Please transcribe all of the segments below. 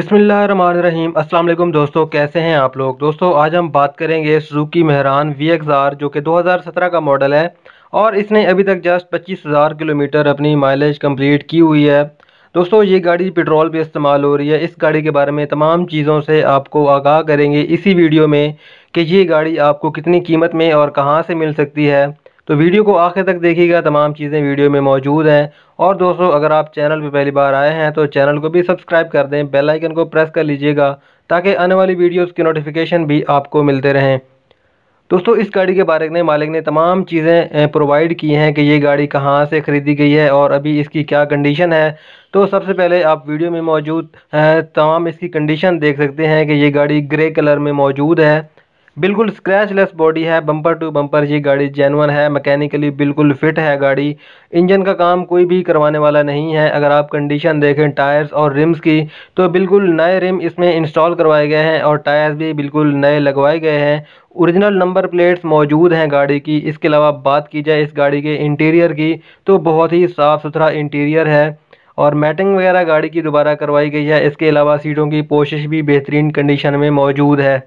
بسم اللہ الرحمن الرحیم اسلام علیکم دوستو کیسے ہیں آپ لوگ دوستو آج ہم بات کریں گے Suzuki Mehran V X R جو کہ دو ہزار سترہ کا ماڈل ہے اور اس نے ابھی تک جسٹ پچیس ہزار کلومیٹر اپنی مائلیج کمپلیٹ کی ہوئی ہے دوستو یہ گاڑی پیٹرول پہ استعمال ہو رہی ہے اس گاڑی کے بارے میں تمام چیزوں سے آپ کو آگاہ کریں گے اسی ویڈیو میں کہ یہ گاڑی آپ کو کتنی قیمت میں اور کہاں سے مل سکتی ہے تو ویڈیو کو آخر تک دیکھیے گا تمام چیزیں ویڈیو میں موجود ہیں اور دوستو اگر آپ چینل پہ پہلی بار آئے ہیں تو چینل کو بھی سبسکرائب کر دیں بیل آئیکن کو پریس کر لیجئے گا تاکہ آنے والی ویڈیوز کی نوٹیفیکیشن بھی آپ کو ملتے رہیں دوستو اس گاڑی کے بارے میں مالک نے تمام چیزیں پرووائڈ کی ہیں کہ یہ گاڑی کہاں سے خریدی گئی ہے اور ابھی اس کی کیا کنڈیشن ہے تو سب سے پہلے آپ ویڈیو میں موجود تمام اس کی کنڈیشن دیکھ سکتے ہیں کہ یہ گاڑی گرے کلر میں موجود ہے بالکل اسکریچ لیس باڈی ہے بمپر ٹو بمپر یہ گاڑی جینون ہے مکینکلی بالکل فٹ ہے گاڑی انجن کا کام کوئی بھی کروانے والا نہیں ہے اگر آپ کنڈیشن دیکھیں ٹائرز اور ریمز کی تو بالکل نئے ریم اس میں انسٹال کروائے گئے ہیں اور ٹائرز بھی بالکل نئے لگوائے گئے ہیں اوریجنل نمبر پلیٹس موجود ہیں گاڑی کی اس کے علاوہ بات کی جائے اس گاڑی کے انٹیریئر کی تو بہت ہی صاف ستھرا انٹیریئر ہے اور میٹنگ وغیرہ گاڑی کی دوبارہ کروائی گئی ہے اس کے علاوہ سیٹوں کی پوشش بھی بہترین کنڈیشن میں موجود ہے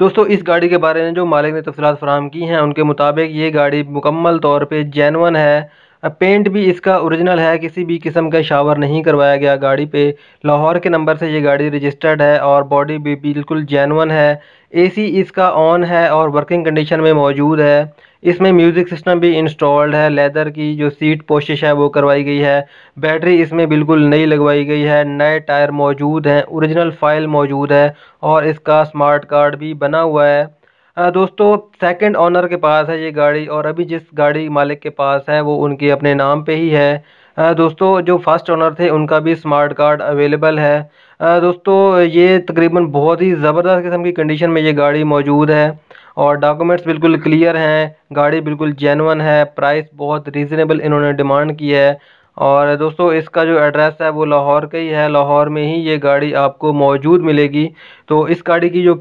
دوستو اس گاڑی کے بارے میں جو مالک نے تفصیلات فراہم کی ہیں ان کے مطابق یہ گاڑی مکمل طور پہ جینون ہے پینٹ بھی اس کا اوریجنل ہے کسی بھی قسم کا شاور نہیں کروایا گیا گاڑی پہ لاہور کے نمبر سے یہ گاڑی رجسٹرڈ ہے اور باڈی بھی بالکل جینون ہے اے سی اس کا آن ہے اور ورکنگ کنڈیشن میں موجود ہے اس میں میوزک سسٹم بھی انسٹالڈ ہے لیدر کی جو سیٹ پوشش ہے وہ کروائی گئی ہے بیٹری اس میں بالکل نئی لگوائی گئی ہے نئے ٹائر موجود ہیں اوریجنل فائل موجود ہے اور اس کا سمارٹ کارڈ بھی بنا ہوا ہے دوستو سیکنڈ آنر کے پاس ہے یہ گاڑی اور ابھی جس گاڑی مالک کے پاس ہے وہ ان کے اپنے نام پہ ہی ہے دوستو جو فرسٹ آنر تھے ان کا بھی سمارٹ کارڈ اویلیبل ہے دوستو یہ تقریباً بہت ہی زبردست قسم کی کنڈیشن میں یہ گاڑی موجود ہے اور ڈاکومنٹس بالکل کلیئر ہیں گاڑی بالکل جینون ہے پرائس بہت ریزنیبل انہوں نے ڈیمانڈ کی ہے اور دوستو اس کا جو ایڈریس ہے وہ لاہور کا ہی ہے لاہور میں ہی یہ گاڑی آپ کو موجود ملے گی تو اس گاڑی کی جو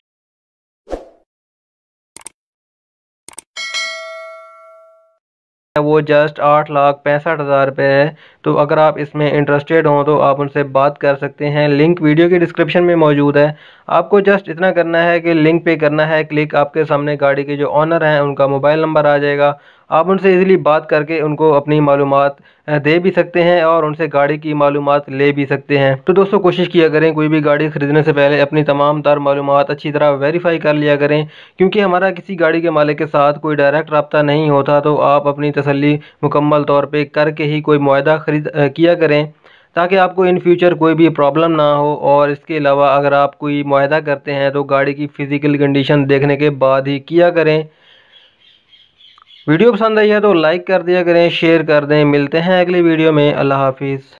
وہ جسٹ آٹھ لاکھ پینسٹھ ہزار روپے ہے تو اگر آپ اس میں انٹرسٹیڈ ہوں تو آپ ان سے بات کر سکتے ہیں لنک ویڈیو کی ڈسکرپشن میں موجود ہے آپ کو جسٹ اتنا کرنا ہے کہ لنک پہ کرنا ہے کلک آپ کے سامنے گاڑی کے جو آنر ہیں ان کا موبائل نمبر آ جائے گا آپ ان سے ایزلی بات کر کے ان کو اپنی معلومات دے بھی سکتے ہیں اور ان سے گاڑی کی معلومات لے بھی سکتے ہیں تو دوستوں کوشش کیا کریں کوئی بھی گاڑی خریدنے سے پہلے اپنی تمام تر معلومات اچھی طرح ویریفائی کر لیا کریں کیونکہ ہمارا کسی گاڑی کے مالک کے ساتھ کوئی ڈائریکٹ رابطہ نہیں ہوتا تو آپ اپنی تسلی مکمل طور پہ کر کے ہی کوئی معاہدہ خرید کیا کریں تاکہ آپ کو ان فیوچر کوئی بھی پرابلم نہ ہو اور اس کے علاوہ اگر آپ کوئی معاہدہ کرتے ہیں تو گاڑی کی فزیکل کنڈیشن دیکھنے کے بعد ہی کیا کریں ویڈیو پسند آئی ہے تو لائک کر دیا کریں شیئر کر دیں ملتے ہیں اگلی ویڈیو میں اللہ حافظ